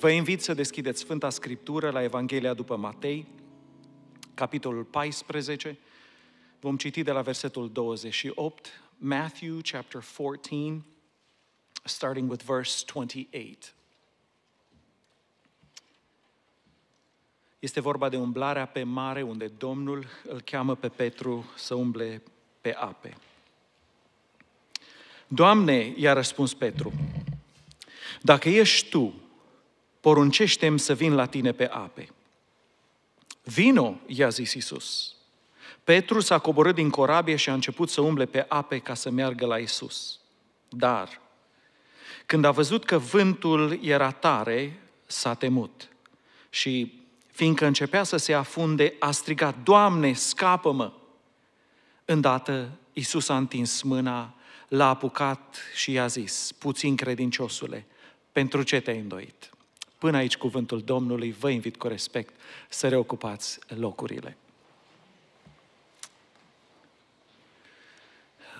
Vă invit să deschideți Sfânta Scriptură la Evanghelia după Matei, capitolul 14. Vom citi de la versetul 28, Matthew chapter 14, starting with verse 28. Este vorba de umblarea pe mare unde Domnul îl cheamă pe Petru să umble pe ape. Doamne, i-a răspuns Petru, dacă ești tu, poruncește-mi să vin la tine pe ape. Vino, i-a zis Isus. Petru s-a coborât din corabie și a început să umble pe ape ca să meargă la Isus. Dar, când a văzut că vântul era tare, s-a temut și, fiindcă începea să se afunde, a strigat, Doamne, scapă-mă! Îndată, Isus a întins mâna, l-a apucat și i-a zis, puțin credinciosule, pentru ce te-ai îndoit? Până aici cuvântul Domnului, vă invit cu respect să reocupați locurile.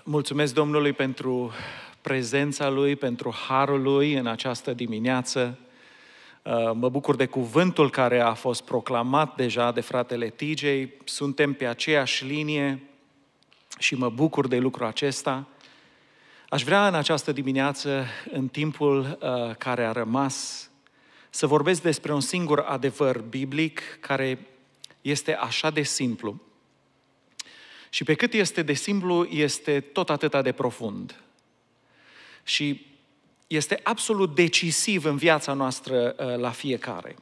Mulțumesc Domnului pentru prezența Lui, pentru harul Lui în această dimineață. Uh, mă bucur de cuvântul care a fost proclamat deja de fratele Tigei. Suntem pe aceeași linie și mă bucur de lucrul acesta. Aș vrea în această dimineață, în timpul uh, care a rămas, să vorbesc despre un singur adevăr biblic care este așa de simplu. Și pe cât este de simplu, este tot atâta de profund. Și este absolut decisiv în viața noastră ă, la fiecare.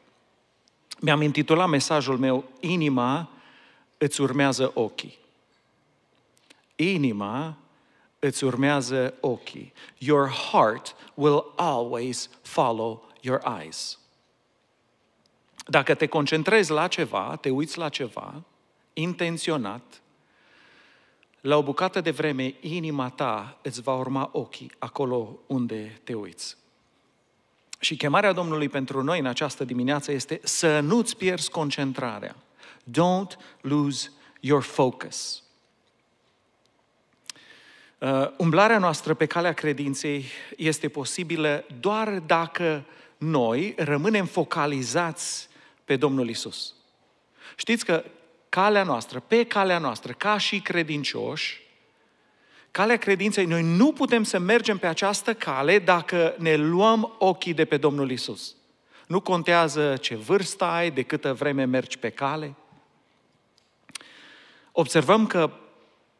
Mi-am intitulat mesajul meu, Inima îți urmează ochii. Inima îți urmează ochii. Your heart will always follow your eyes. Dacă te concentrezi la ceva, te uiți la ceva, intenționat, la o bucată de vreme, inima ta îți va urma ochii acolo unde te uiți. Și chemarea Domnului pentru noi în această dimineață este să nu-ți pierzi concentrarea. Don't lose your focus. Uh, umblarea noastră pe calea credinței este posibilă doar dacă noi rămânem focalizați pe Domnul Isus. Știți că calea noastră, pe calea noastră, ca și credincioși, calea credinței, noi nu putem să mergem pe această cale dacă ne luăm ochii de pe Domnul Isus. Nu contează ce vârstă ai, de câtă vreme mergi pe cale. Observăm că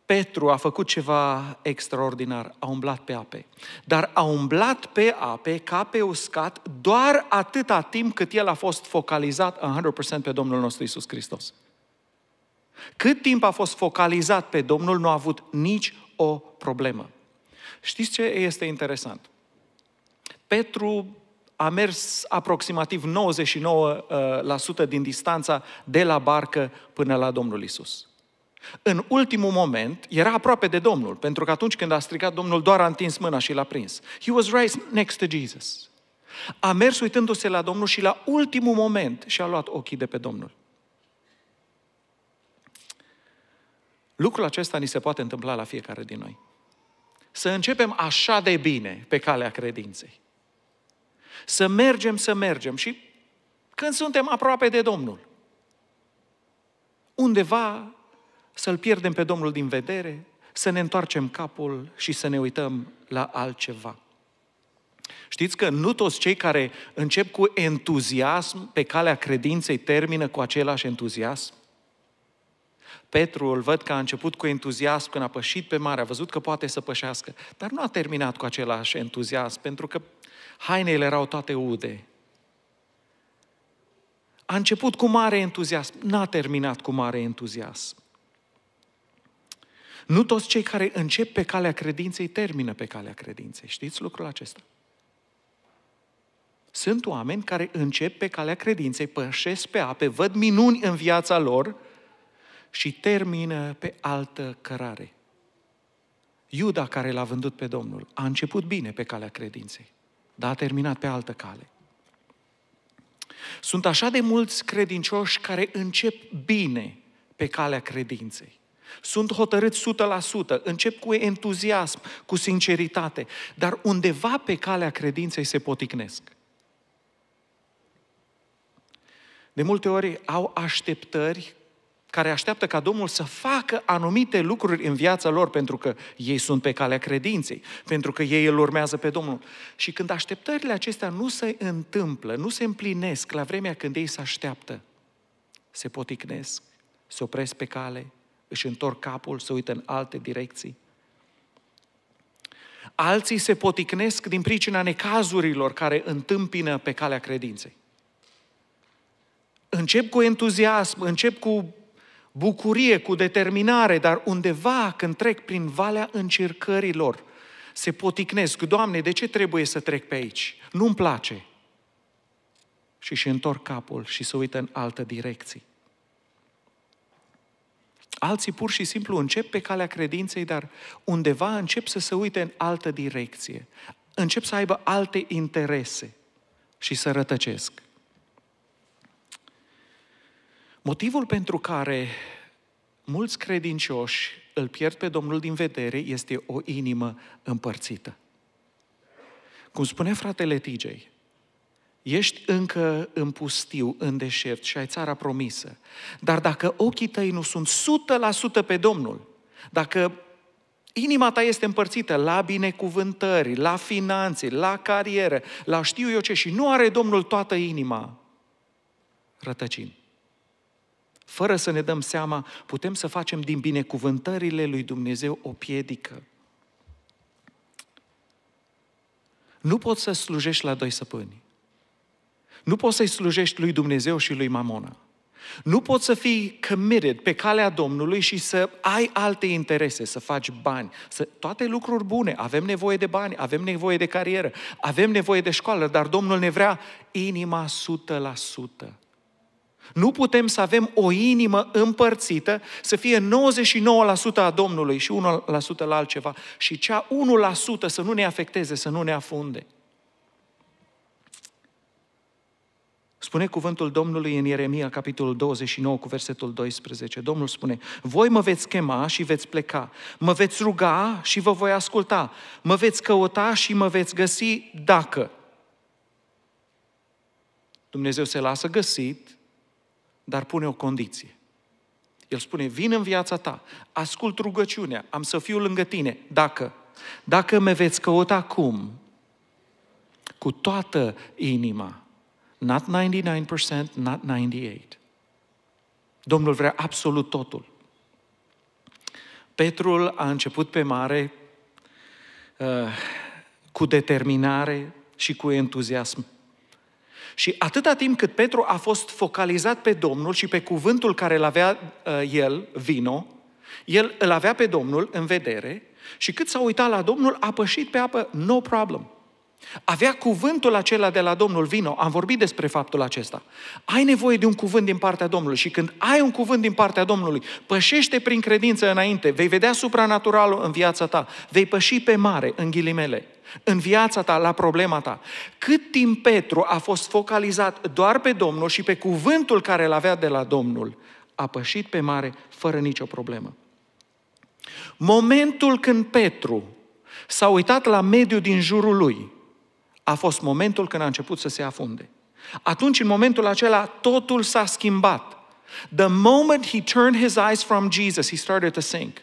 Petru a făcut ceva extraordinar, a umblat pe ape. Dar a umblat pe ape ca pe uscat doar atâta timp cât el a fost focalizat 100% pe Domnul nostru Isus Hristos. Cât timp a fost focalizat pe Domnul, nu a avut nici o problemă. Știți ce este interesant? Petru a mers aproximativ 99% uh, din distanța de la barcă până la Domnul Isus. În ultimul moment, era aproape de Domnul, pentru că atunci când a strigat, Domnul doar a întins mâna și l-a prins. He was right next to Jesus. A mers uitându-se la Domnul și la ultimul moment și-a luat ochii de pe Domnul. Lucrul acesta ni se poate întâmpla la fiecare din noi. Să începem așa de bine pe calea credinței. Să mergem, să mergem și când suntem aproape de Domnul, undeva să-L pierdem pe Domnul din vedere, să ne întoarcem capul și să ne uităm la altceva. Știți că nu toți cei care încep cu entuziasm pe calea credinței termină cu același entuziasm? Petru îl văd că a început cu entuziasm când a pășit pe mare, a văzut că poate să pășească, dar nu a terminat cu același entuziasm, pentru că hainele erau toate ude. A început cu mare entuziasm, n-a terminat cu mare entuziasm. Nu toți cei care încep pe calea credinței termină pe calea credinței. Știți lucrul acesta? Sunt oameni care încep pe calea credinței, pășesc pe ape, văd minuni în viața lor și termină pe altă cărare. Iuda, care l-a vândut pe Domnul, a început bine pe calea credinței, dar a terminat pe altă cale. Sunt așa de mulți credincioși care încep bine pe calea credinței, sunt hotărât 100%, încep cu entuziasm, cu sinceritate, dar undeva pe calea credinței se poticnesc. De multe ori au așteptări care așteaptă ca Domnul să facă anumite lucruri în viața lor pentru că ei sunt pe calea credinței, pentru că ei îl urmează pe Domnul. Și când așteptările acestea nu se întâmplă, nu se împlinesc la vremea când ei se așteaptă, se poticnesc, se opresc pe cale, își întorc capul, se uită în alte direcții. Alții se poticnesc din pricina necazurilor care întâmpină pe calea credinței. Încep cu entuziasm, încep cu bucurie, cu determinare, dar undeva când trec prin valea încercărilor, se poticnesc. Doamne, de ce trebuie să trec pe aici? Nu-mi place. Și își întorc capul și se uită în altă direcție. Alții pur și simplu încep pe calea credinței, dar undeva încep să se uite în altă direcție. Încep să aibă alte interese și să rătăcesc. Motivul pentru care mulți credincioși îl pierd pe Domnul din vedere este o inimă împărțită. Cum spune fratele Tigei, Ești încă în pustiu, în deșert și ai țara promisă. Dar dacă ochii tăi nu sunt 100% pe Domnul, dacă inima ta este împărțită la binecuvântări, la finanțe, la carieră, la știu eu ce și nu are Domnul toată inima, rătăcim. Fără să ne dăm seama, putem să facem din binecuvântările lui Dumnezeu o piedică. Nu poți să slujești la doi săpâni. Nu poți să-i slujești lui Dumnezeu și lui Mamona. Nu poți să fii committed pe calea Domnului și să ai alte interese, să faci bani, să... toate lucruri bune. Avem nevoie de bani, avem nevoie de carieră, avem nevoie de școală, dar Domnul ne vrea inima 100%. Nu putem să avem o inimă împărțită, să fie 99% a Domnului și 1% la altceva și cea 1% să nu ne afecteze, să nu ne afunde. Spune cuvântul Domnului în Ieremia, capitolul 29, cu versetul 12. Domnul spune, voi mă veți chema și veți pleca, mă veți ruga și vă voi asculta, mă veți căuta și mă veți găsi dacă. Dumnezeu se lasă găsit, dar pune o condiție. El spune, vin în viața ta, ascult rugăciunea, am să fiu lângă tine, dacă. Dacă mă veți căuta acum, Cu toată inima Not 99%, not 98. Domnul vrea absolut totul. Petrul a început pe mare uh, cu determinare și cu entuziasm. Și atâta timp cât Petru a fost focalizat pe Domnul și pe cuvântul care îl avea uh, el, vino, el îl avea pe Domnul în vedere și cât s-a uitat la Domnul, a pășit pe apă, no problem. Avea cuvântul acela de la Domnul, vino, am vorbit despre faptul acesta. Ai nevoie de un cuvânt din partea Domnului și când ai un cuvânt din partea Domnului, pășește prin credință înainte, vei vedea supranaturalul în viața ta, vei păși pe mare, în ghilimele, în viața ta, la problema ta. Cât timp Petru a fost focalizat doar pe Domnul și pe cuvântul care îl avea de la Domnul, a pășit pe mare fără nicio problemă. Momentul când Petru s-a uitat la mediul din jurul lui, a fost momentul când a început să se afunde. Atunci, în momentul acela, totul s-a schimbat. The moment he turned his eyes from Jesus, he started to sink.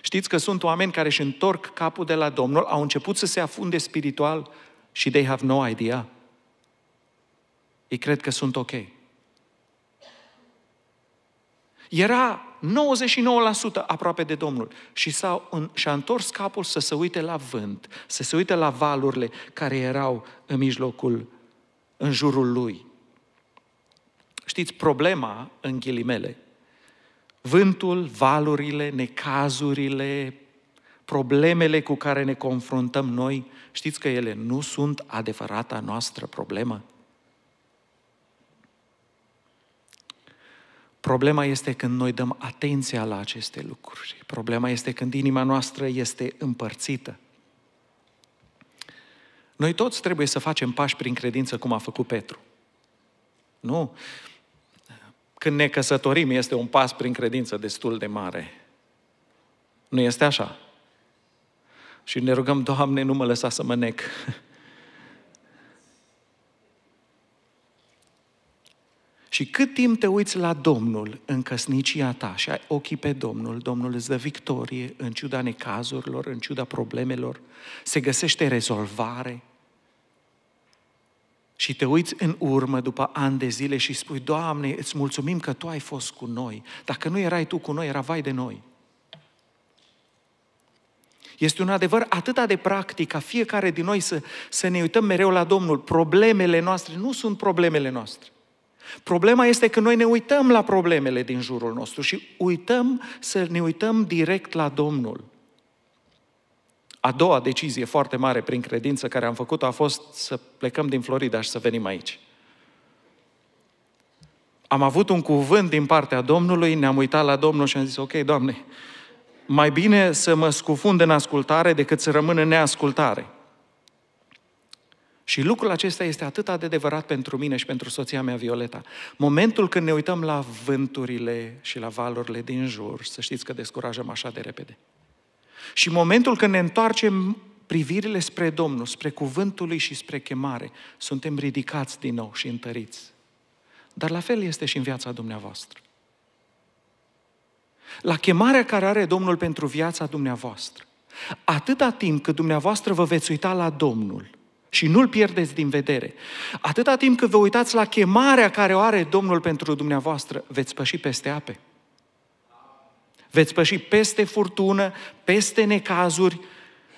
Știți că sunt oameni care își întorc capul de la Domnul, au început să se afunde spiritual și they have no idea. Ei cred că sunt ok. Era 99% aproape de Domnul și s-a, și-a întors capul să se uite la vânt, să se uite la valurile care erau în mijlocul, în jurul lui. Știți, problema, în ghilimele, vântul, valurile, necazurile, problemele cu care ne confruntăm noi, știți că ele nu sunt adevărata noastră problemă? Problema este când noi dăm atenția la aceste lucruri. Problema este când inima noastră este împărțită. Noi toți trebuie să facem pași prin credință cum a făcut Petru. Nu? Când ne căsătorim este un pas prin credință destul de mare. Nu este așa? Și ne rugăm, Doamne, nu mă lăsa să mă nec. Și cât timp te uiți la Domnul în căsnicia ta și ai ochii pe Domnul, Domnul îți dă victorie în ciuda necazurilor, în ciuda problemelor, se găsește rezolvare. Și te uiți în urmă după ani de zile și spui, Doamne, îți mulțumim că Tu ai fost cu noi. Dacă nu erai Tu cu noi, era vai de noi. Este un adevăr atât de practic ca fiecare din noi să, să ne uităm mereu la Domnul. Problemele noastre nu sunt problemele noastre. Problema este că noi ne uităm la problemele din jurul nostru și uităm să ne uităm direct la Domnul. A doua decizie foarte mare prin credință care am făcut-o a fost să plecăm din Florida și să venim aici. Am avut un cuvânt din partea Domnului, ne-am uitat la Domnul și am zis, ok, Doamne, mai bine să mă scufund în ascultare decât să rămân în neascultare. Și lucrul acesta este atât de adevărat pentru mine și pentru soția mea, Violeta. Momentul când ne uităm la vânturile și la valurile din jur, să știți că descurajăm așa de repede. Și momentul când ne întoarcem privirile spre Domnul, spre cuvântul lui și spre chemare, suntem ridicați din nou și întăriți. Dar la fel este și în viața dumneavoastră. La chemarea care are Domnul pentru viața dumneavoastră, atâta timp cât dumneavoastră vă veți uita la Domnul – și nu-l pierdeți din vedere. Atâta timp cât vă uitați la chemarea care o are Domnul pentru dumneavoastră, veți păși peste ape. Veți păși peste furtună, peste necazuri,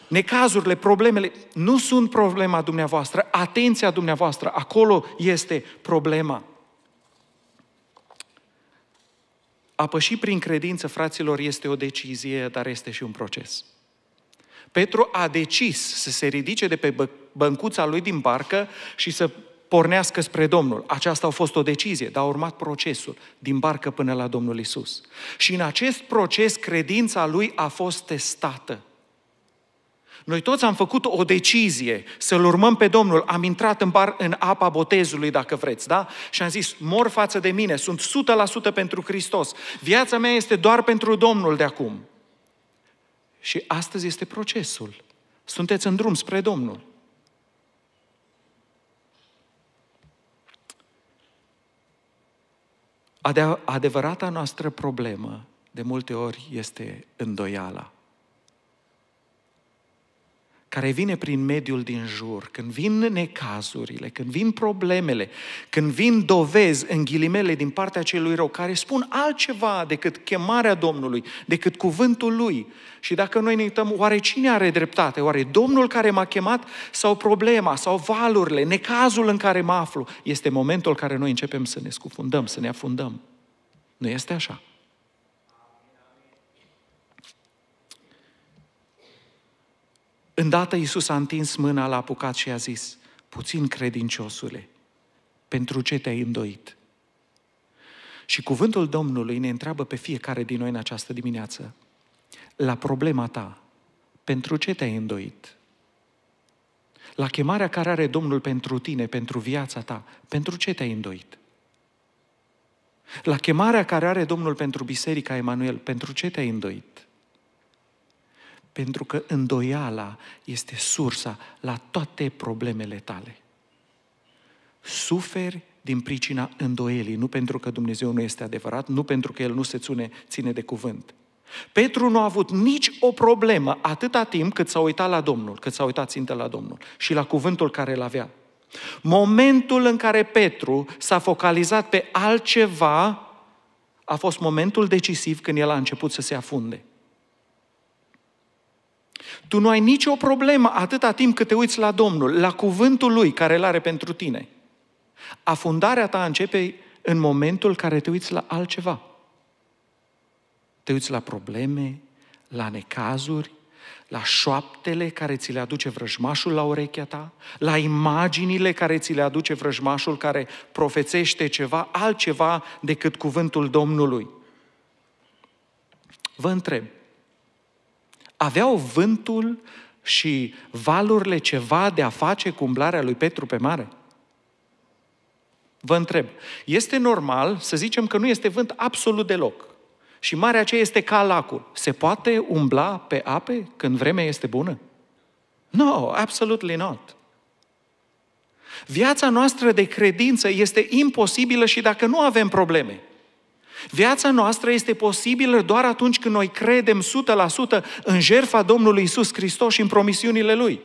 Necazurile, problemele nu sunt problema dumneavoastră, atenția dumneavoastră, acolo este problema. A păși prin credință, fraților, este o decizie, dar este și un proces. Petru a decis să se ridice de pe băncuța lui din barcă și să pornească spre Domnul. Aceasta a fost o decizie, dar a urmat procesul din barcă până la Domnul Isus. Și în acest proces credința lui a fost testată. Noi toți am făcut o decizie să-L urmăm pe Domnul. Am intrat în, bar, în apa botezului, dacă vreți, da? Și am zis, mor față de mine, sunt 100% pentru Hristos. Viața mea este doar pentru Domnul de acum. Și astăzi este procesul. Sunteți în drum spre Domnul. Adevărata noastră problemă de multe ori este îndoiala care vine prin mediul din jur, când vin necazurile, când vin problemele, când vin dovezi în ghilimele din partea celui rău, care spun altceva decât chemarea Domnului, decât cuvântul Lui. Și dacă noi ne uităm, oare cine are dreptate? Oare Domnul care m-a chemat sau problema, sau valurile, necazul în care mă aflu? Este momentul în care noi începem să ne scufundăm, să ne afundăm. Nu este așa. Îndată Iisus a întins mâna, l-a apucat și a zis, puțin credinciosule, pentru ce te-ai îndoit? Și cuvântul Domnului ne întreabă pe fiecare din noi în această dimineață, la problema ta, pentru ce te-ai îndoit? La chemarea care are Domnul pentru tine, pentru viața ta, pentru ce te-ai îndoit? La chemarea care are Domnul pentru Biserica Emanuel, pentru ce te-ai îndoit? pentru că îndoiala este sursa la toate problemele tale. Suferi din pricina îndoielii, nu pentru că Dumnezeu nu este adevărat, nu pentru că El nu se ține, ține de cuvânt. Petru nu a avut nici o problemă atâta timp cât s-a uitat la Domnul, cât s-a uitat țintă la Domnul și la cuvântul care îl avea. Momentul în care Petru s-a focalizat pe altceva a fost momentul decisiv când el a început să se afunde. Tu nu ai nicio problemă atâta timp cât te uiți la Domnul, la cuvântul Lui care îl are pentru tine. Afundarea ta începe în momentul care te uiți la altceva. Te uiți la probleme, la necazuri, la șoaptele care ți le aduce vrăjmașul la urechea ta, la imaginile care ți le aduce vrăjmașul care profețește ceva altceva decât cuvântul Domnului. Vă întreb, Aveau vântul și valurile ceva de a face cu umblarea lui Petru pe mare? Vă întreb, este normal să zicem că nu este vânt absolut deloc și marea aceea este ca lacul. Se poate umbla pe ape când vremea este bună? No, absolutely not. Viața noastră de credință este imposibilă și dacă nu avem probleme. Viața noastră este posibilă doar atunci când noi credem 100% în jertfa Domnului Isus Hristos și în promisiunile Lui.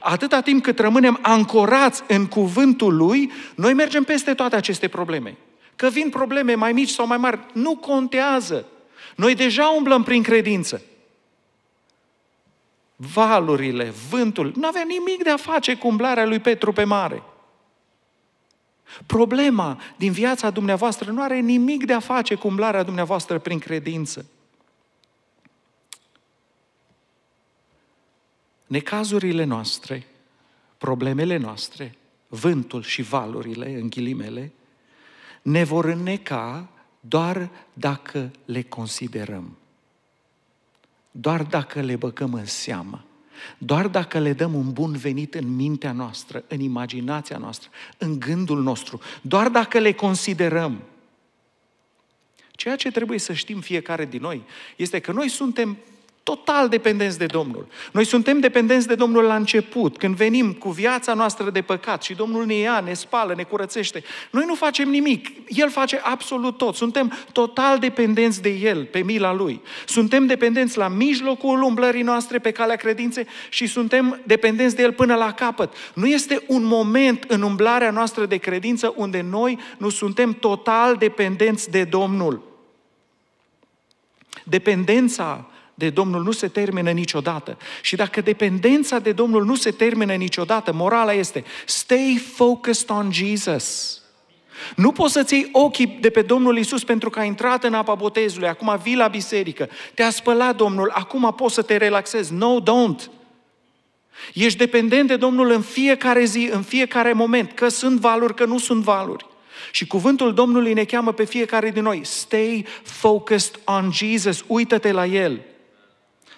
Atâta timp cât rămânem ancorați în cuvântul Lui, noi mergem peste toate aceste probleme. Că vin probleme mai mici sau mai mari, nu contează. Noi deja umblăm prin credință. Valurile, vântul, nu avea nimic de a face cu umblarea lui Petru pe mare. Problema din viața dumneavoastră nu are nimic de a face cu umblarea dumneavoastră prin credință. Necazurile noastre, problemele noastre, vântul și valurile, în ghilimele, ne vor înneca doar dacă le considerăm, doar dacă le băgăm în seamă. Doar dacă le dăm un bun venit în mintea noastră, în imaginația noastră, în gândul nostru, doar dacă le considerăm. Ceea ce trebuie să știm fiecare din noi este că noi suntem total dependenți de Domnul. Noi suntem dependenți de Domnul la început, când venim cu viața noastră de păcat și Domnul ne ia, ne spală, ne curățește. Noi nu facem nimic, El face absolut tot. Suntem total dependenți de El, pe mila Lui. Suntem dependenți la mijlocul umblării noastre pe calea credinței și suntem dependenți de El până la capăt. Nu este un moment în umblarea noastră de credință unde noi nu suntem total dependenți de Domnul. Dependența de Domnul nu se termină niciodată. Și dacă dependența de Domnul nu se termină niciodată, morala este stay focused on Jesus. Nu poți să-ți iei ochii de pe Domnul Isus pentru că ai intrat în apa botezului, acum vii la biserică, te-a spălat Domnul, acum poți să te relaxezi. No, don't! Ești dependent de Domnul în fiecare zi, în fiecare moment, că sunt valuri, că nu sunt valuri. Și cuvântul Domnului ne cheamă pe fiecare din noi, stay focused on Jesus, uită-te la El.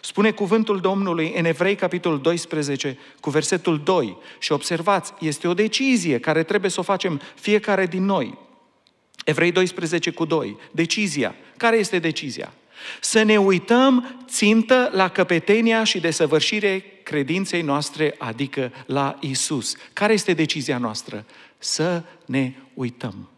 Spune cuvântul Domnului în Evrei, capitolul 12, cu versetul 2. Și observați, este o decizie care trebuie să o facem fiecare din noi. Evrei 12 cu 2. Decizia. Care este decizia? Să ne uităm țintă la căpetenia și desăvârșire credinței noastre, adică la Isus. Care este decizia noastră? Să ne uităm.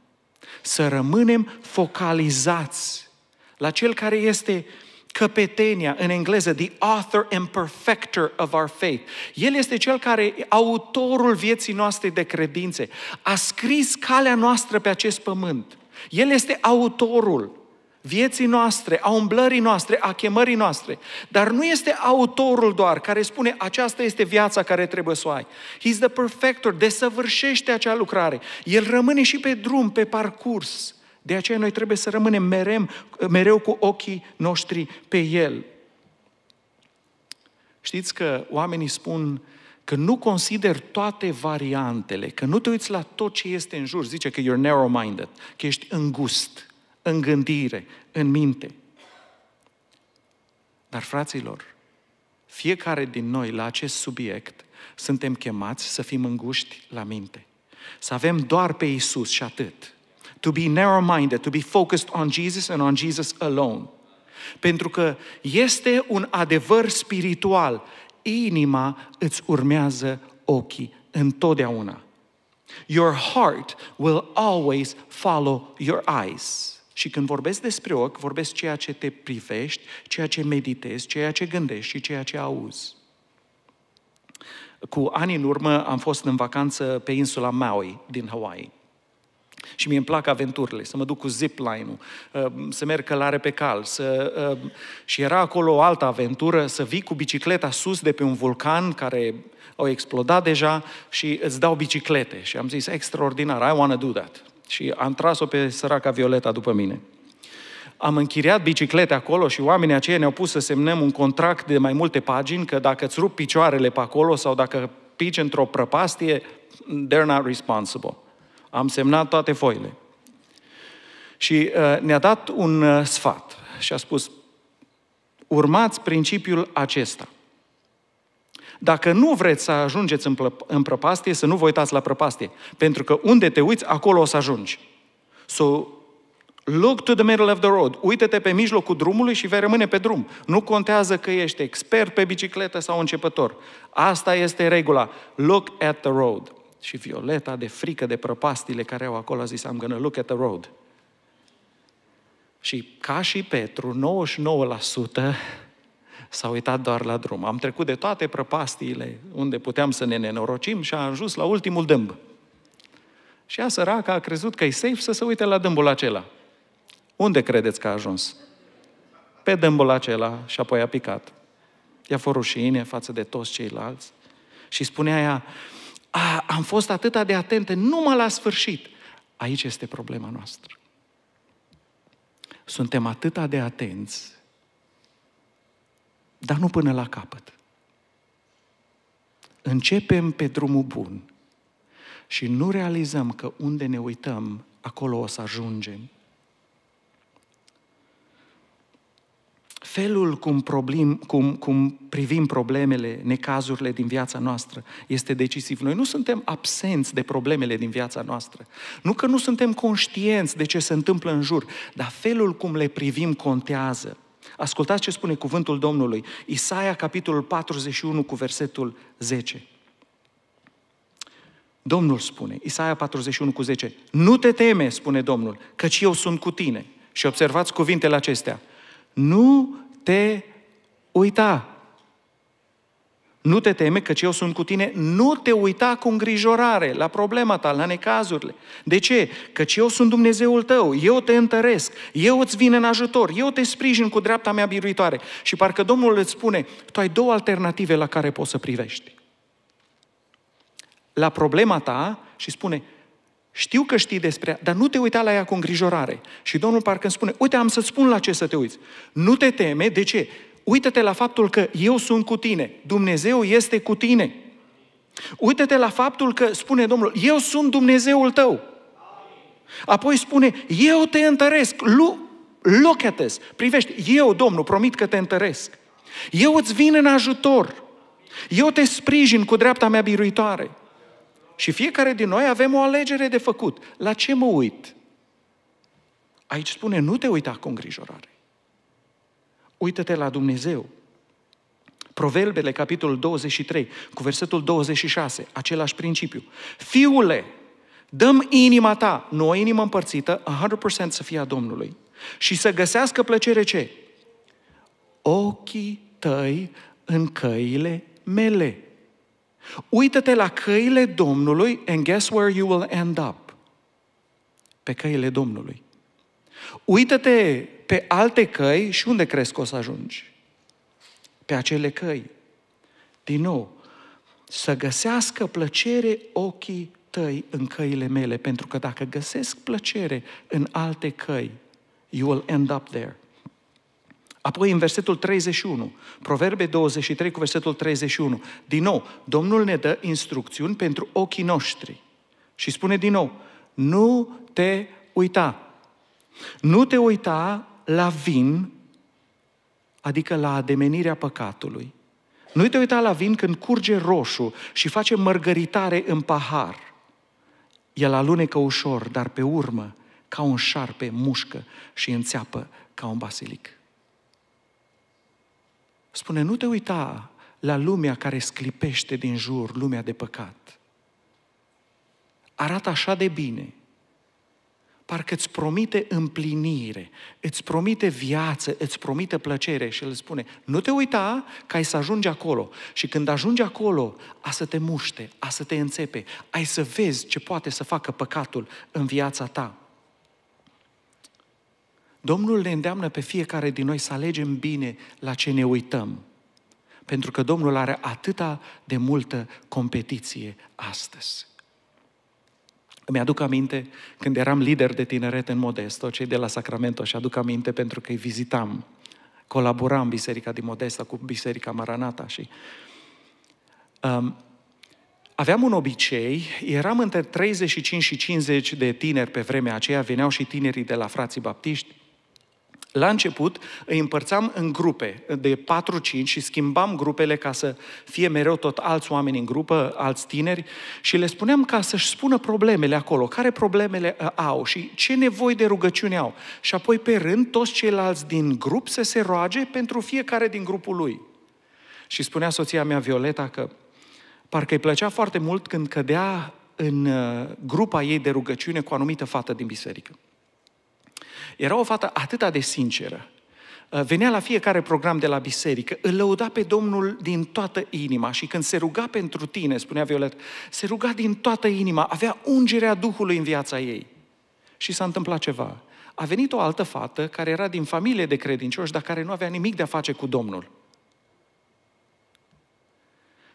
Să rămânem focalizați la Cel care este uh, căpetenia, în engleză, the author and perfecter of our faith. El este cel care, autorul vieții noastre de credințe, a scris calea noastră pe acest pământ. El este autorul vieții noastre, a umblării noastre, a chemării noastre. Dar nu este autorul doar care spune aceasta este viața care trebuie să o ai. He's the perfector, desăvârșește acea lucrare. El rămâne și pe drum, pe parcurs. De aceea noi trebuie să rămânem mereu, mereu cu ochii noștri pe El. Știți că oamenii spun că nu consider toate variantele, că nu te uiți la tot ce este în jur. Zice că you're narrow-minded, că ești îngust, în gândire, în minte. Dar, fraților, fiecare din noi la acest subiect suntem chemați să fim înguști la minte. Să avem doar pe Isus și atât to be narrow minded, to be focused on Jesus and on Jesus alone. Pentru că este un adevăr spiritual. Inima îți urmează ochii întotdeauna. Your heart will always follow your eyes. Și când vorbesc despre ochi, vorbesc ceea ce te privești, ceea ce meditezi, ceea ce gândești și ceea ce auzi. Cu ani în urmă am fost în vacanță pe insula Maui din Hawaii și mie îmi plac aventurile, să mă duc cu zipline-ul, uh, să merg călare pe cal. Să... Uh, și era acolo o altă aventură, să vii cu bicicleta sus de pe un vulcan care au explodat deja și îți dau biciclete. Și am zis, extraordinar, I wanna do that. Și am tras-o pe săraca Violeta după mine am închiriat biciclete acolo și oamenii aceia ne-au pus să semnăm un contract de mai multe pagini că dacă îți rup picioarele pe acolo sau dacă pici într-o prăpastie, they're not responsible. Am semnat toate foile. Și uh, ne-a dat un uh, sfat și a spus, urmați principiul acesta. Dacă nu vreți să ajungeți în, plăp- în prăpastie, să nu vă uitați la prăpastie. Pentru că unde te uiți, acolo o să ajungi. So, look to the middle of the road. Uită-te pe mijlocul drumului și vei rămâne pe drum. Nu contează că ești expert pe bicicletă sau începător. Asta este regula. Look at the road. Și Violeta, de frică de prăpastile care au acolo, a zis, I'm gonna look at the road. Și ca și Petru, 99% s-a uitat doar la drum. Am trecut de toate prăpastiile unde puteam să ne nenorocim și a ajuns la ultimul dâmb. Și ea săraca a crezut că e safe să se uite la dâmbul acela. Unde credeți că a ajuns? Pe dâmbul acela și apoi a picat. I-a fost rușine față de toți ceilalți. Și spunea ea, a, am fost atâta de atente numai la sfârșit. Aici este problema noastră. Suntem atâta de atenți, dar nu până la capăt. Începem pe drumul bun și nu realizăm că unde ne uităm, acolo o să ajungem. felul cum, problem, cum, cum privim problemele, necazurile din viața noastră este decisiv. Noi nu suntem absenți de problemele din viața noastră. Nu că nu suntem conștienți de ce se întâmplă în jur, dar felul cum le privim contează. Ascultați ce spune cuvântul Domnului. Isaia, capitolul 41, cu versetul 10. Domnul spune, Isaia 41 cu 10, nu te teme, spune Domnul, căci eu sunt cu tine. Și observați cuvintele acestea. Nu te uita. Nu te teme, că eu sunt cu tine. Nu te uita cu îngrijorare la problema ta, la necazurile. De ce? Că eu sunt Dumnezeul tău, eu te întăresc, eu îți vin în ajutor, eu te sprijin cu dreapta mea biruitoare. Și parcă Domnul îți spune, tu ai două alternative la care poți să privești. La problema ta și spune, știu că știi despre ea, dar nu te uita la ea cu îngrijorare. Și Domnul parcă îmi spune, uite, am să-ți spun la ce să te uiți. Nu te teme, de ce? Uită-te la faptul că eu sunt cu tine, Dumnezeu este cu tine. Uită-te la faptul că, spune Domnul, eu sunt Dumnezeul tău. Apoi spune, eu te întăresc, Lu- look at this. privești, eu, Domnul, promit că te întăresc. Eu îți vin în ajutor. Eu te sprijin cu dreapta mea biruitoare. Și fiecare din noi avem o alegere de făcut. La ce mă uit? Aici spune, nu te uita cu îngrijorare. Uită-te la Dumnezeu. Proverbele, capitolul 23, cu versetul 26, același principiu. Fiule, dăm inima ta, nu o inimă împărțită, 100% să fie a Domnului. Și să găsească plăcere ce? Ochii tăi în căile mele. Uită-te la căile Domnului and guess where you will end up. Pe căile Domnului. Uită-te pe alte căi și unde crezi că o să ajungi? Pe acele căi. Din nou, să găsească plăcere ochii tăi în căile mele, pentru că dacă găsesc plăcere în alte căi, you will end up there. Apoi în versetul 31, Proverbe 23 cu versetul 31, din nou, Domnul ne dă instrucțiuni pentru ochii noștri și spune din nou, nu te uita. Nu te uita la vin, adică la ademenirea păcatului. Nu te uita la vin când curge roșu și face mărgăritare în pahar. El alunecă ușor, dar pe urmă, ca un șarpe, mușcă și înțeapă ca un basilic. Spune, nu te uita la lumea care sclipește din jur, lumea de păcat. Arată așa de bine. Parcă îți promite împlinire, îți promite viață, îți promite plăcere și el spune, nu te uita ca ai să ajungi acolo și când ajungi acolo, a să te muște, a să te înțepe, ai să vezi ce poate să facă păcatul în viața ta. Domnul ne îndeamnă pe fiecare din noi să alegem bine la ce ne uităm. Pentru că Domnul are atâta de multă competiție astăzi. Îmi aduc aminte când eram lider de tineret în Modesto, cei de la Sacramento, și aduc aminte pentru că îi vizitam. Colaboram Biserica din Modesta cu Biserica Maranata și um, aveam un obicei, eram între 35 și 50 de tineri pe vremea aceea, veneau și tinerii de la frații baptiști, la început îi împărțeam în grupe de 4-5 și schimbam grupele ca să fie mereu tot alți oameni în grupă, alți tineri și le spuneam ca să-și spună problemele acolo, care problemele uh, au și ce nevoi de rugăciune au. Și apoi pe rând toți ceilalți din grup să se roage pentru fiecare din grupul lui. Și spunea soția mea Violeta că parcă îi plăcea foarte mult când cădea în uh, grupa ei de rugăciune cu o anumită fată din biserică. Era o fată atât de sinceră. Uh, venea la fiecare program de la biserică, îl lăuda pe Domnul din toată inima și când se ruga pentru tine, spunea Violet, se ruga din toată inima, avea ungerea Duhului în viața ei. Și s-a întâmplat ceva. A venit o altă fată care era din familie de credincioși, dar care nu avea nimic de a face cu Domnul.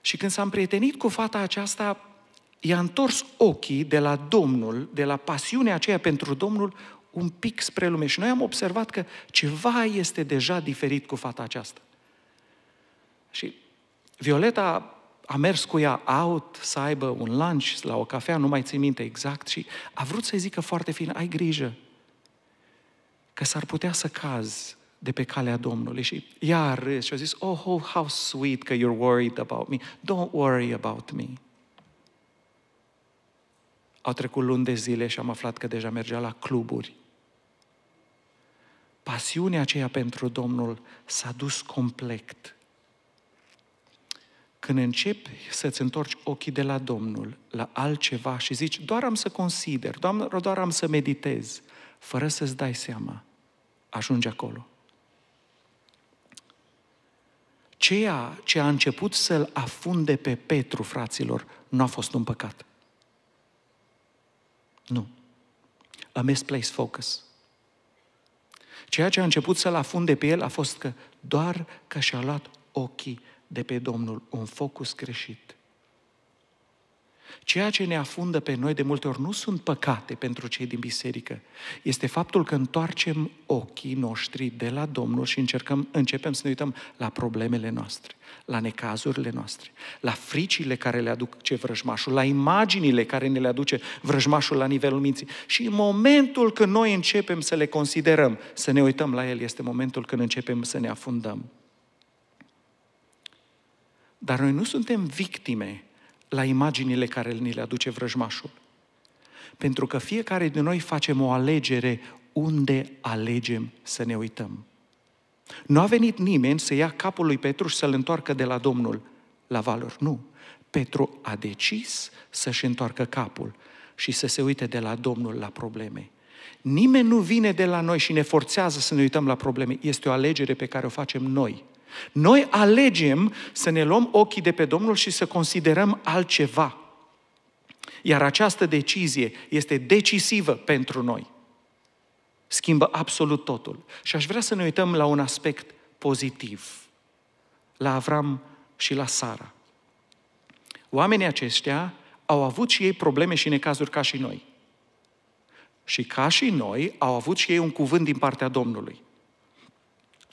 Și când s-a împrietenit cu fata aceasta, i-a întors ochii de la Domnul, de la pasiunea aceea pentru Domnul, un pic spre lume. Și noi am observat că ceva este deja diferit cu fata aceasta. Și Violeta a mers cu ea out să aibă un lunch la o cafea, nu mai țin minte exact, și a vrut să-i zică foarte fin, ai grijă, că s-ar putea să cazi de pe calea Domnului. Și ea a râs și a zis, oh, oh, how sweet că you're worried about me. Don't worry about me. Au trecut luni de zile și am aflat că deja mergea la cluburi pasiunea aceea pentru Domnul s-a dus complet. Când începi să-ți întorci ochii de la Domnul, la altceva și zici, doar am să consider, doar, doar am să meditez, fără să-ți dai seama, ajungi acolo. Ceea ce a început să-l afunde pe Petru, fraților, nu a fost un păcat. Nu. A misplaced focus. Ceea ce a început să-l afunde pe el a fost că doar că și-a luat ochii de pe Domnul, un focus greșit. Ceea ce ne afundă pe noi de multe ori nu sunt păcate pentru cei din biserică. Este faptul că întoarcem ochii noștri de la Domnul și încercăm, începem să ne uităm la problemele noastre, la necazurile noastre, la fricile care le aduce vrăjmașul, la imaginile care ne le aduce vrăjmașul la nivelul minții. Și în momentul când noi începem să le considerăm, să ne uităm la el, este momentul când începem să ne afundăm. Dar noi nu suntem victime la imaginile care ni le aduce vrăjmașul. Pentru că fiecare din noi facem o alegere unde alegem să ne uităm. Nu a venit nimeni să ia capul lui Petru și să-l întoarcă de la Domnul la valuri. Nu. Petru a decis să-și întoarcă capul și să se uite de la Domnul la probleme. Nimeni nu vine de la noi și ne forțează să ne uităm la probleme. Este o alegere pe care o facem noi. Noi alegem să ne luăm ochii de pe Domnul și să considerăm altceva. Iar această decizie este decisivă pentru noi. Schimbă absolut totul. Și aș vrea să ne uităm la un aspect pozitiv. La Avram și la Sara. Oamenii aceștia au avut și ei probleme și necazuri ca și noi. Și ca și noi, au avut și ei un cuvânt din partea Domnului.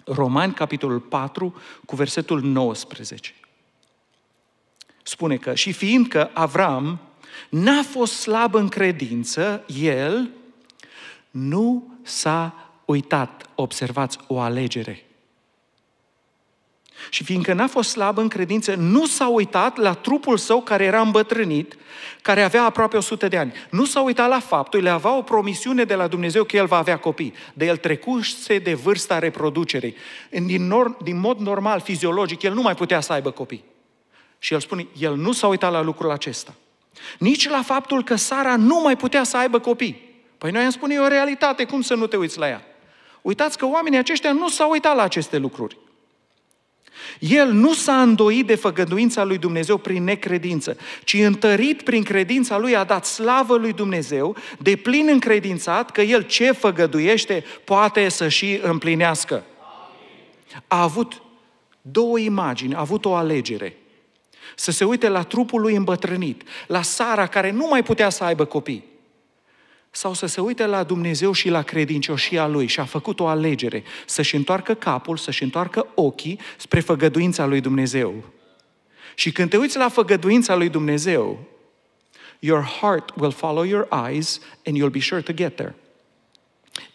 Romani, capitolul 4, cu versetul 19. Spune că, și fiindcă Avram n-a fost slab în credință, el nu s-a uitat, observați, o alegere. Și fiindcă n-a fost slab în credință, nu s-a uitat la trupul său care era îmbătrânit, care avea aproape 100 de ani. Nu s-a uitat la faptul, le avea o promisiune de la Dumnezeu că el va avea copii. De el trecuse de vârsta reproducerii. Din, nor- din mod normal, fiziologic, el nu mai putea să aibă copii. Și el spune, el nu s-a uitat la lucrul acesta. Nici la faptul că Sara nu mai putea să aibă copii. Păi noi am spune, e o realitate, cum să nu te uiți la ea? Uitați că oamenii aceștia nu s-au uitat la aceste lucruri. El nu s-a îndoit de făgăduința lui Dumnezeu prin necredință, ci întărit prin credința lui a dat slavă lui Dumnezeu, de plin încredințat că El ce făgăduiește poate să și împlinească. A avut două imagini, a avut o alegere. Să se uite la trupul lui îmbătrânit, la Sara care nu mai putea să aibă copii sau să se uite la Dumnezeu și la credincioșia lui și a făcut o alegere să-și întoarcă capul, să-și întoarcă ochii spre făgăduința lui Dumnezeu. Și când te uiți la făgăduința lui Dumnezeu, your heart will follow your eyes and you'll be sure to get there.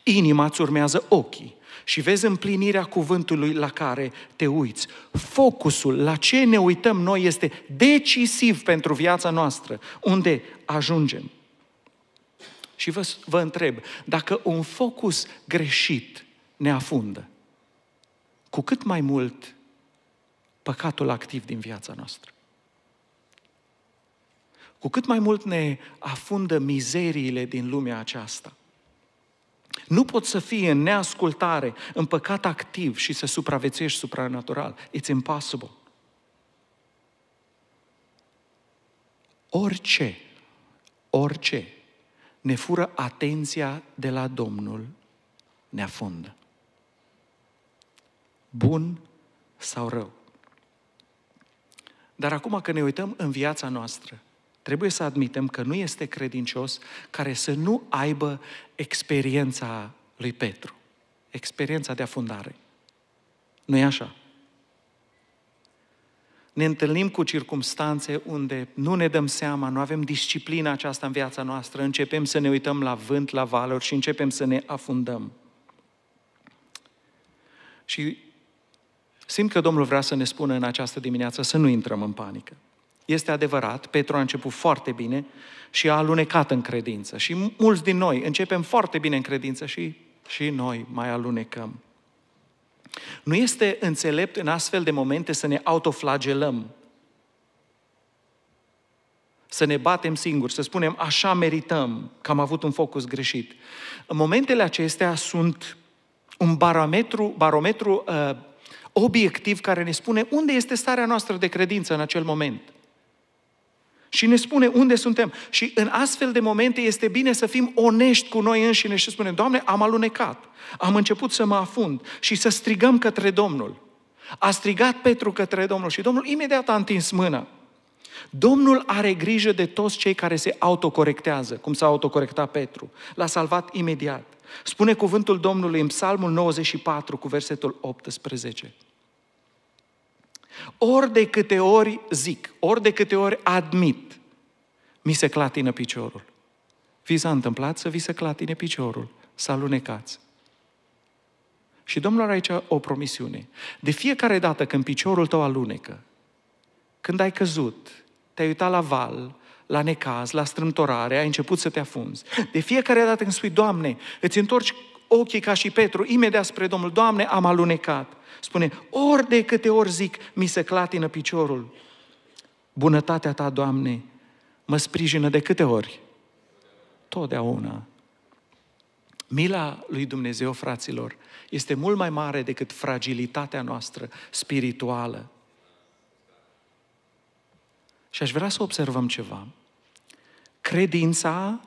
Inima îți urmează ochii și vezi împlinirea cuvântului la care te uiți. Focusul la ce ne uităm noi este decisiv pentru viața noastră, unde ajungem. Și vă, vă întreb, dacă un focus greșit ne afundă, cu cât mai mult păcatul activ din viața noastră. Cu cât mai mult ne afundă mizeriile din lumea aceasta. Nu poți să fii în neascultare, în păcat activ și să supraviețuiești supranatural. It's impossible. Orice, orice ne fură atenția de la Domnul, ne afundă. Bun sau rău. Dar acum că ne uităm în viața noastră, trebuie să admitem că nu este credincios care să nu aibă experiența lui Petru, experiența de afundare. Nu e așa? ne întâlnim cu circumstanțe unde nu ne dăm seama, nu avem disciplina aceasta în viața noastră, începem să ne uităm la vânt, la valori și începem să ne afundăm. Și simt că Domnul vrea să ne spună în această dimineață să nu intrăm în panică. Este adevărat, Petru a început foarte bine și a alunecat în credință. Și mulți din noi începem foarte bine în credință și, și noi mai alunecăm. Nu este înțelept în astfel de momente să ne autoflagelăm, să ne batem singuri, să spunem așa merităm, că am avut un focus greșit. În momentele acestea sunt un barometru, barometru uh, obiectiv care ne spune unde este starea noastră de credință în acel moment și ne spune unde suntem. Și în astfel de momente este bine să fim onești cu noi înșine și să spunem, Doamne, am alunecat, am început să mă afund și să strigăm către Domnul. A strigat Petru către Domnul și Domnul imediat a întins mâna. Domnul are grijă de toți cei care se autocorectează, cum s-a autocorectat Petru. L-a salvat imediat. Spune cuvântul Domnului în Psalmul 94 cu versetul 18. Ori de câte ori zic, ori de câte ori admit, mi se clatină piciorul. Vi s-a întâmplat să vi se clatine piciorul, să alunecați. Și Domnul are aici o promisiune. De fiecare dată când piciorul tău alunecă, când ai căzut, te-ai uitat la val, la necaz, la strâmtorare, ai început să te afunzi. De fiecare dată când spui, Doamne, îți întorci ochii ca și Petru, imediat spre Domnul, Doamne, am alunecat. Spune, ori de câte ori zic, mi se clatină piciorul. Bunătatea ta, Doamne, mă sprijină de câte ori? Totdeauna. Mila lui Dumnezeu, fraților, este mult mai mare decât fragilitatea noastră spirituală. Și aș vrea să observăm ceva. Credința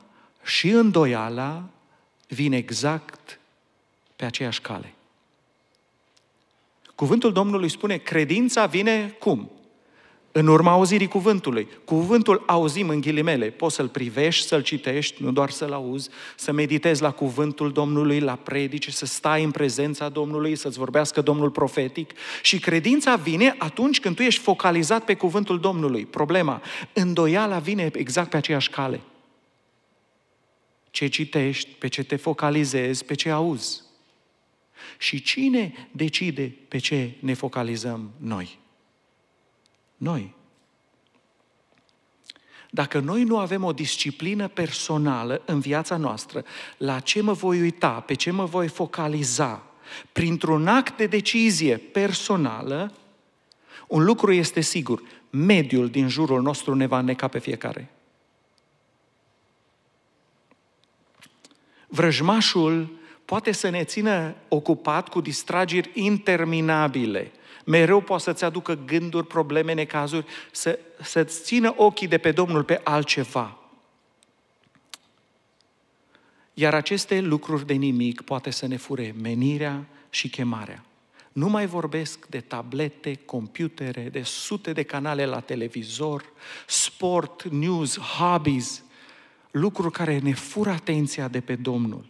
și îndoiala vin exact pe aceeași cale. Cuvântul Domnului spune, credința vine cum? În urma auzirii cuvântului. Cuvântul auzim în ghilimele. Poți să-l privești, să-l citești, nu doar să-l auzi, să meditezi la cuvântul Domnului, la predici, să stai în prezența Domnului, să-ți vorbească Domnul profetic. Și credința vine atunci când tu ești focalizat pe cuvântul Domnului. Problema, îndoiala vine exact pe aceeași cale. Ce citești, pe ce te focalizezi, pe ce auzi. Și cine decide pe ce ne focalizăm noi? Noi. Dacă noi nu avem o disciplină personală în viața noastră, la ce mă voi uita, pe ce mă voi focaliza, printr-un act de decizie personală, un lucru este sigur, mediul din jurul nostru ne va neca pe fiecare. Vrăjmașul poate să ne țină ocupat cu distrageri interminabile. Mereu poate să-ți aducă gânduri, probleme, necazuri, să, să-ți țină ochii de pe Domnul pe altceva. Iar aceste lucruri de nimic poate să ne fure menirea și chemarea. Nu mai vorbesc de tablete, computere, de sute de canale la televizor, sport, news, hobbies, lucruri care ne fură atenția de pe Domnul.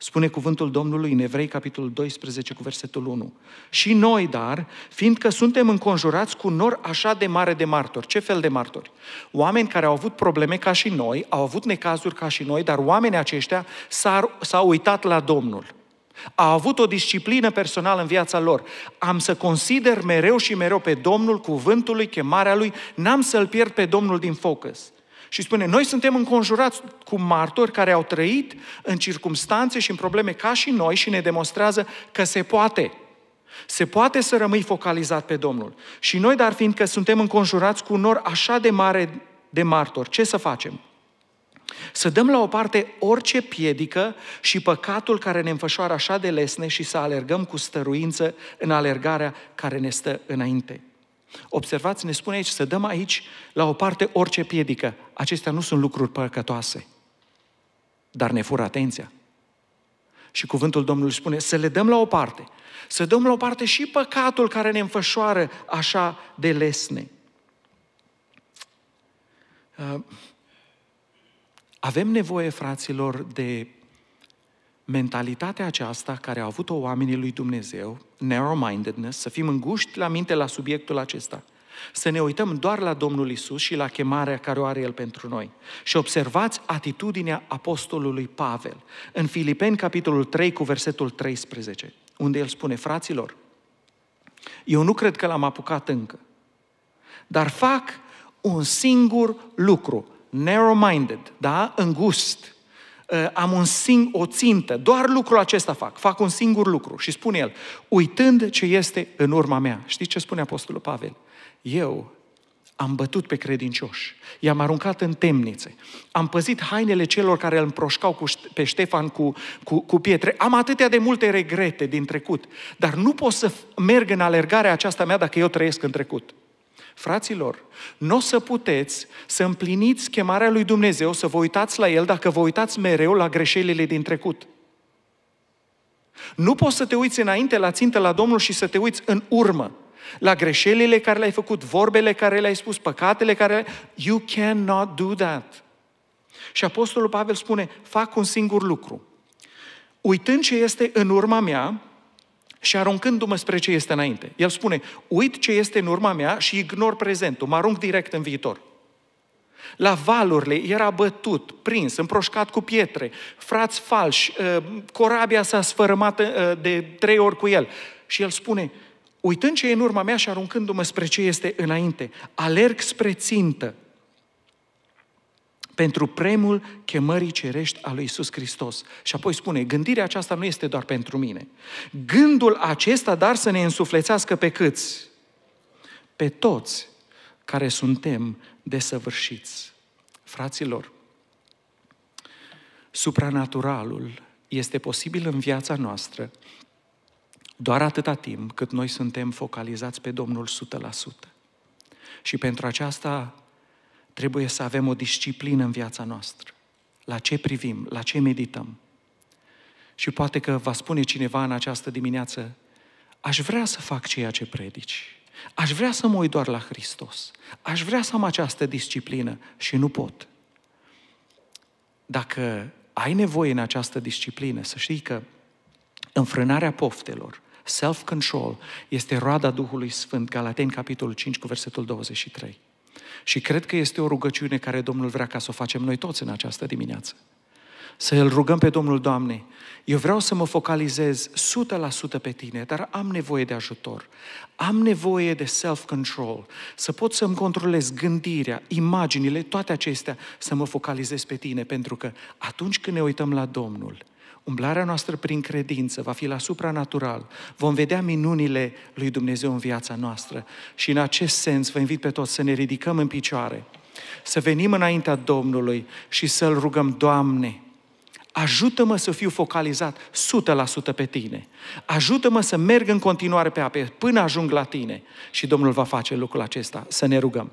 Spune cuvântul Domnului în Evrei, capitolul 12, cu versetul 1. Și noi, dar, fiindcă suntem înconjurați cu nor așa de mare de martori. Ce fel de martori? Oameni care au avut probleme ca și noi, au avut necazuri ca și noi, dar oamenii aceștia s-au, s-au uitat la Domnul. A avut o disciplină personală în viața lor. Am să consider mereu și mereu pe Domnul cuvântului, chemarea lui, n-am să-l pierd pe Domnul din focus. Și spune, noi suntem înconjurați cu martori care au trăit în circumstanțe și în probleme ca și noi și ne demonstrează că se poate. Se poate să rămâi focalizat pe Domnul. Și noi, dar fiindcă suntem înconjurați cu un nor așa de mare de martori, ce să facem? Să dăm la o parte orice piedică și păcatul care ne înfășoară așa de lesne și să alergăm cu stăruință în alergarea care ne stă înainte. Observați, ne spune aici să dăm aici la o parte orice piedică. Acestea nu sunt lucruri păcătoase, dar ne fură atenția. Și cuvântul Domnului spune să le dăm la o parte. Să dăm la o parte și păcatul care ne înfășoară așa de lesne. Uh, avem nevoie, fraților, de mentalitatea aceasta care a avut-o oamenii lui Dumnezeu, narrow-mindedness, să fim înguști la minte la subiectul acesta, să ne uităm doar la Domnul Isus și la chemarea care o are El pentru noi. Și observați atitudinea apostolului Pavel în Filipeni, capitolul 3, cu versetul 13, unde el spune, fraților, eu nu cred că l-am apucat încă, dar fac un singur lucru, narrow-minded, da? Îngust. Ă, am un sing, o țintă, doar lucrul acesta fac, fac un singur lucru. Și spune el, uitând ce este în urma mea. Știi ce spune Apostolul Pavel? Eu am bătut pe credincioși, i-am aruncat în temnițe, am păzit hainele celor care îl împroșcau cu, pe Ștefan cu, cu, cu pietre. Am atâtea de multe regrete din trecut, dar nu pot să merg în alergarea aceasta mea dacă eu trăiesc în trecut. Fraților, nu o să puteți să împliniți chemarea lui Dumnezeu, să vă uitați la El, dacă vă uitați mereu la greșelile din trecut. Nu poți să te uiți înainte la țintă la Domnul și să te uiți în urmă la greșelile care le-ai făcut, vorbele care le-ai spus, păcatele care le-ai... You cannot do that. Și Apostolul Pavel spune, fac un singur lucru. Uitând ce este în urma mea, și aruncându-mă spre ce este înainte. El spune, uit ce este în urma mea și ignor prezentul, mă arunc direct în viitor. La valurile era bătut, prins, împroșcat cu pietre, frați falși, ă, corabia s-a sfărâmat ă, de trei ori cu el. Și el spune, uitând ce e în urma mea și aruncându-mă spre ce este înainte, alerg spre țintă, pentru premul chemării cerești a lui Isus Hristos. Și apoi spune, gândirea aceasta nu este doar pentru mine. Gândul acesta, dar să ne însuflețească pe câți? Pe toți care suntem desăvârșiți. Fraților, supranaturalul este posibil în viața noastră doar atâta timp cât noi suntem focalizați pe Domnul 100%. Și pentru aceasta trebuie să avem o disciplină în viața noastră. La ce privim, la ce medităm. Și poate că va spune cineva în această dimineață, aș vrea să fac ceea ce predici. Aș vrea să mă uit doar la Hristos. Aș vrea să am această disciplină și nu pot. Dacă ai nevoie în această disciplină, să știi că înfrânarea poftelor, self-control, este roada Duhului Sfânt, Galateni, capitolul 5, cu versetul 23. Și cred că este o rugăciune care Domnul vrea ca să o facem noi toți în această dimineață. Să îl rugăm pe Domnul, Doamne, eu vreau să mă focalizez 100% pe Tine, dar am nevoie de ajutor. Am nevoie de self-control, să pot să-mi controlez gândirea, imaginile, toate acestea, să mă focalizez pe Tine, pentru că atunci când ne uităm la Domnul, Umblarea noastră prin credință va fi la supranatural. Vom vedea minunile lui Dumnezeu în viața noastră. Și în acest sens vă invit pe toți să ne ridicăm în picioare, să venim înaintea Domnului și să-L rugăm, Doamne, ajută-mă să fiu focalizat 100% pe Tine. Ajută-mă să merg în continuare pe ape până ajung la Tine. Și Domnul va face lucrul acesta. Să ne rugăm.